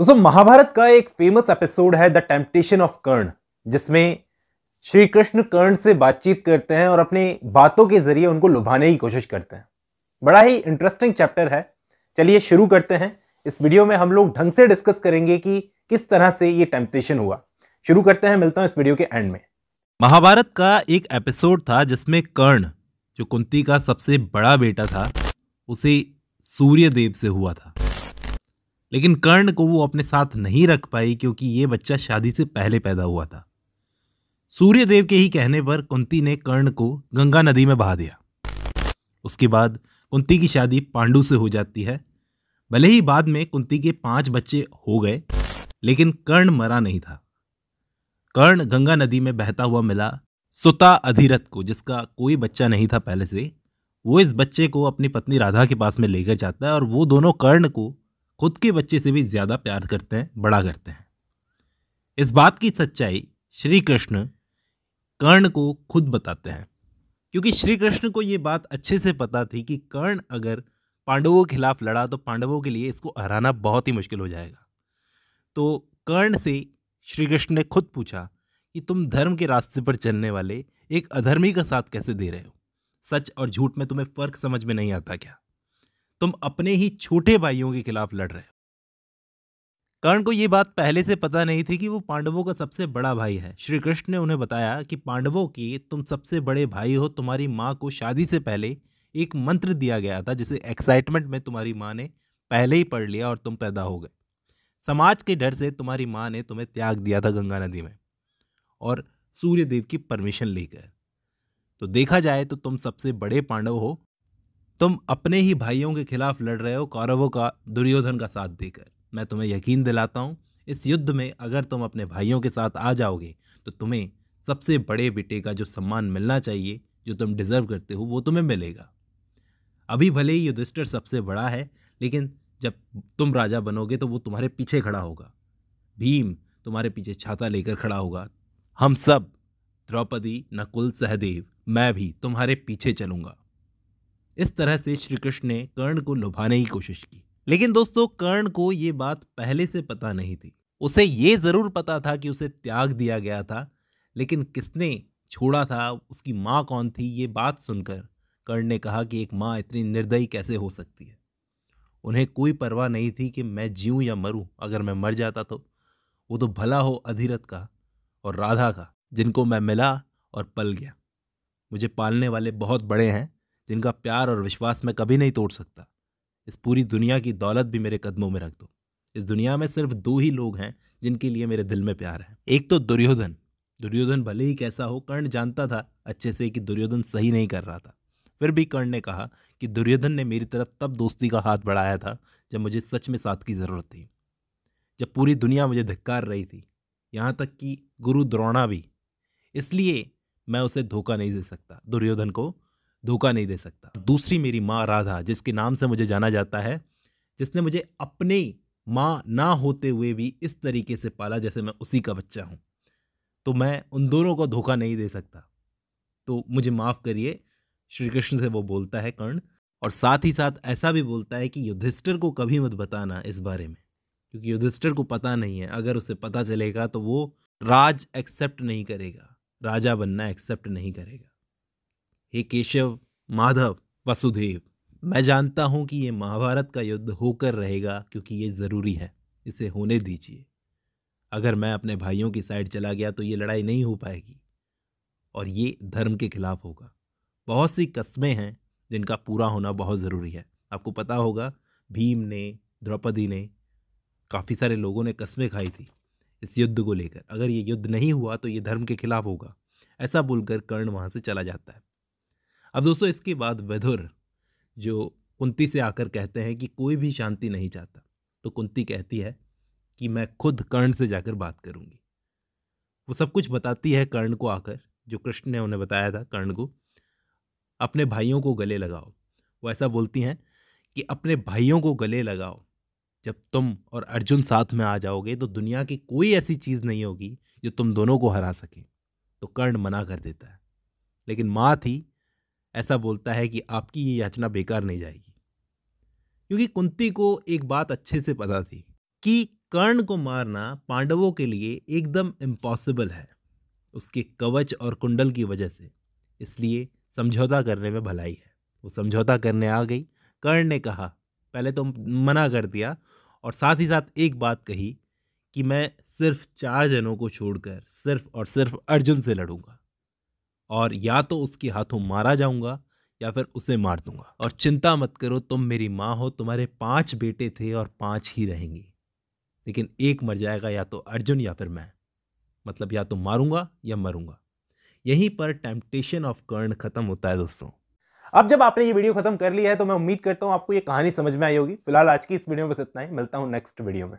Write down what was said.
दोस्तों महाभारत का एक फेमस एपिसोड है द टेम्पटेशन ऑफ कर्ण जिसमें श्री कृष्ण कर्ण से बातचीत करते हैं और अपनी बातों के जरिए उनको लुभाने की कोशिश करते हैं बड़ा ही इंटरेस्टिंग चैप्टर है चलिए शुरू करते हैं इस वीडियो में हम लोग ढंग से डिस्कस करेंगे कि किस तरह से ये टेम्पटेशन हुआ शुरू करते हैं मिलता हूँ इस वीडियो के एंड में महाभारत का एक एपिसोड था जिसमें कर्ण जो कुंती का सबसे बड़ा बेटा था उसे सूर्यदेव से हुआ था लेकिन कर्ण को वो अपने साथ नहीं रख पाई क्योंकि ये बच्चा शादी से पहले पैदा हुआ था सूर्यदेव के ही कहने पर कुंती ने कर्ण को गंगा नदी में बहा दिया उसके बाद कुंती की शादी पांडु से हो जाती है भले ही बाद में कुंती के पांच बच्चे हो गए लेकिन कर्ण मरा नहीं था कर्ण गंगा नदी में बहता हुआ मिला सुता अधीरथ को जिसका कोई बच्चा नहीं था पहले से वो इस बच्चे को अपनी पत्नी राधा के पास में लेकर जाता है और वो दोनों कर्ण को खुद के बच्चे से भी ज़्यादा प्यार करते हैं बड़ा करते हैं इस बात की सच्चाई श्री कृष्ण कर्ण को खुद बताते हैं क्योंकि श्री कृष्ण को ये बात अच्छे से पता थी कि कर्ण अगर पांडवों के खिलाफ लड़ा तो पांडवों के लिए इसको हराना बहुत ही मुश्किल हो जाएगा तो कर्ण से श्री कृष्ण ने खुद पूछा कि तुम धर्म के रास्ते पर चलने वाले एक अधर्मी का साथ कैसे दे रहे हो सच और झूठ में तुम्हें फ़र्क समझ में नहीं आता क्या तुम अपने ही छोटे भाइयों के खिलाफ लड़ रहे हो कर्ण को ये बात पहले से पता नहीं थी कि वो पांडवों का सबसे बड़ा भाई है श्री कृष्ण ने उन्हें बताया कि पांडवों की तुम सबसे बड़े भाई हो तुम्हारी माँ को शादी से पहले एक मंत्र दिया गया था जिसे एक्साइटमेंट में तुम्हारी माँ ने पहले ही पढ़ लिया और तुम पैदा हो गए समाज के डर से तुम्हारी माँ ने तुम्हें त्याग दिया था गंगा नदी में और सूर्यदेव की परमिशन गए तो देखा जाए तो तुम सबसे बड़े पांडव हो तुम अपने ही भाइयों के खिलाफ लड़ रहे हो कौरवों का दुर्योधन का साथ देकर मैं तुम्हें यकीन दिलाता हूँ इस युद्ध में अगर तुम अपने भाइयों के साथ आ जाओगे तो तुम्हें सबसे बड़े बेटे का जो सम्मान मिलना चाहिए जो तुम डिज़र्व करते हो वो तुम्हें मिलेगा अभी भले ही युधिष्ठिर सबसे बड़ा है लेकिन जब तुम राजा बनोगे तो वो तुम्हारे पीछे खड़ा होगा भीम तुम्हारे पीछे छाता लेकर खड़ा होगा हम सब द्रौपदी नकुल सहदेव मैं भी तुम्हारे पीछे चलूँगा इस तरह से श्री कृष्ण ने कर्ण को लुभाने की कोशिश की लेकिन दोस्तों कर्ण को ये बात पहले से पता नहीं थी उसे ये ज़रूर पता था कि उसे त्याग दिया गया था लेकिन किसने छोड़ा था उसकी माँ कौन थी ये बात सुनकर कर्ण ने कहा कि एक माँ इतनी निर्दयी कैसे हो सकती है उन्हें कोई परवाह नहीं थी कि मैं जीऊँ या मरूँ अगर मैं मर जाता तो वो तो भला हो अधीरथ का और राधा का जिनको मैं मिला और पल गया मुझे पालने वाले बहुत बड़े हैं जिनका प्यार और विश्वास मैं कभी नहीं तोड़ सकता इस पूरी दुनिया की दौलत भी मेरे कदमों में रख दो इस दुनिया में सिर्फ दो ही लोग हैं जिनके लिए मेरे दिल में प्यार है एक तो दुर्योधन दुर्योधन भले ही कैसा हो कर्ण जानता था अच्छे से कि दुर्योधन सही नहीं कर रहा था फिर भी कर्ण ने कहा कि दुर्योधन ने मेरी तरफ तब दोस्ती का हाथ बढ़ाया था जब मुझे सच में साथ की ज़रूरत थी जब पूरी दुनिया मुझे धिक्कार रही थी यहाँ तक कि गुरु द्रोणा भी इसलिए मैं उसे धोखा नहीं दे सकता दुर्योधन को धोखा नहीं दे सकता दूसरी मेरी माँ राधा जिसके नाम से मुझे जाना जाता है जिसने मुझे अपने माँ ना होते हुए भी इस तरीके से पाला जैसे मैं उसी का बच्चा हूँ तो मैं उन दोनों को धोखा नहीं दे सकता तो मुझे माफ़ करिए श्री कृष्ण से वो बोलता है कर्ण और साथ ही साथ ऐसा भी बोलता है कि युधिष्ठिर को कभी मत बताना इस बारे में क्योंकि युधिष्ठिर को पता नहीं है अगर उसे पता चलेगा तो वो राज एक्सेप्ट नहीं करेगा राजा बनना एक्सेप्ट नहीं करेगा हे केशव माधव वसुदेव मैं जानता हूँ कि ये महाभारत का युद्ध होकर रहेगा क्योंकि ये ज़रूरी है इसे होने दीजिए अगर मैं अपने भाइयों की साइड चला गया तो ये लड़ाई नहीं हो पाएगी और ये धर्म के खिलाफ होगा बहुत सी कस्में हैं जिनका पूरा होना बहुत ज़रूरी है आपको पता होगा भीम ने द्रौपदी ने काफ़ी सारे लोगों ने कस्में खाई थी इस युद्ध को लेकर अगर ये युद्ध नहीं हुआ तो ये धर्म के खिलाफ होगा ऐसा बोलकर कर्ण वहाँ से चला जाता है अब दोस्तों इसके बाद वधुर जो कुंती से आकर कहते हैं कि कोई भी शांति नहीं चाहता तो कुंती कहती है कि मैं खुद कर्ण से जाकर बात करूंगी वो सब कुछ बताती है कर्ण को आकर जो कृष्ण ने उन्हें बताया था कर्ण को अपने भाइयों को गले लगाओ वो ऐसा बोलती हैं कि अपने भाइयों को गले लगाओ जब तुम और अर्जुन साथ में आ जाओगे तो दुनिया की कोई ऐसी चीज़ नहीं होगी जो तुम दोनों को हरा सके तो कर्ण मना कर देता है लेकिन माँ थी ऐसा बोलता है कि आपकी ये याचना बेकार नहीं जाएगी क्योंकि कुंती को एक बात अच्छे से पता थी कि कर्ण को मारना पांडवों के लिए एकदम इम्पॉसिबल है उसके कवच और कुंडल की वजह से इसलिए समझौता करने में भलाई है वो समझौता करने आ गई कर्ण ने कहा पहले तो मना कर दिया और साथ ही साथ एक बात कही कि मैं सिर्फ चार जनों को छोड़कर सिर्फ और सिर्फ अर्जुन से लड़ूंगा और या तो उसके हाथों मारा जाऊंगा या फिर उसे मार दूंगा और चिंता मत करो तुम मेरी माँ हो तुम्हारे पांच बेटे थे और पांच ही रहेंगी लेकिन एक मर जाएगा या तो अर्जुन या फिर मैं मतलब या तो मारूंगा या मरूंगा यहीं पर टेम्पटेशन ऑफ कर्ण खत्म होता है दोस्तों अब जब आपने ये वीडियो खत्म कर लिया है तो मैं उम्मीद करता हूँ आपको ये कहानी समझ में आई होगी फिलहाल आज की इस वीडियो में बस इतना ही मिलता हूँ नेक्स्ट वीडियो में